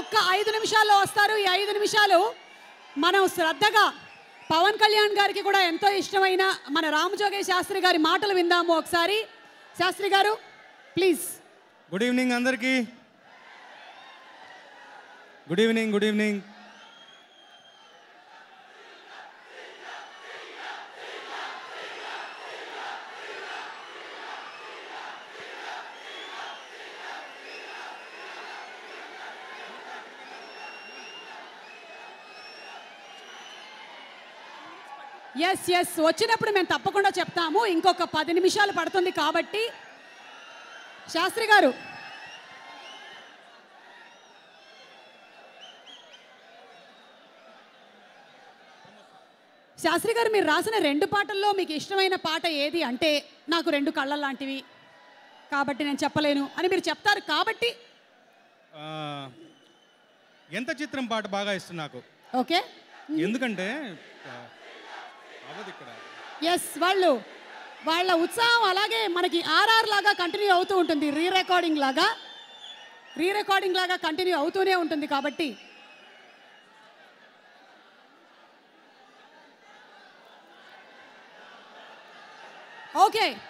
ఒక్క ఐదు నిమిషాల్లో వస్తారు ఈ ఐదు నిమిషాలు మనం శ్రద్ధగా పవన్ కళ్యాణ్ గారికి కూడా ఎంతో ఇష్టమైన మన రామజోగే శాస్త్రి గారి మాటలు విందాము ఒకసారి శాస్త్రి గారు ప్లీజ్ గుడ్ ఈవినింగ్ అందరికీ good evening good evening S S వచ్చినప్పుడు మేము తప్పకుండా చెప్తాము ఇంకొక పది నిమిషాలు పడుతుంది కాబట్టి శాస్త్రి గారు శాస్త్రి గారు మీరు రాసిన రెండు పాటల్లో మీకు ఇష్టమైన పాట ఏది అంటే నాకు రెండు కళ్ళ లాంటివి కాబట్టి నేను చెప్పలేను అని మీరు చెప్తారు కాబట్టి ఎంత చిత్రం పాట బాగా ఇస్తుంది నాకు ఓకే ఎందుకంటే ఎస్ వాళ్ళు వాళ్ళ ఉత్సాహం అలాగే మనకి ఆర్ఆర్ లాగా కంటిన్యూ అవుతూ ఉంటుంది రీ రికార్డింగ్ లాగా రీ రికార్డింగ్ లాగా కంటిన్యూ అవుతూనే ఉంటుంది కాబట్టి ఓకే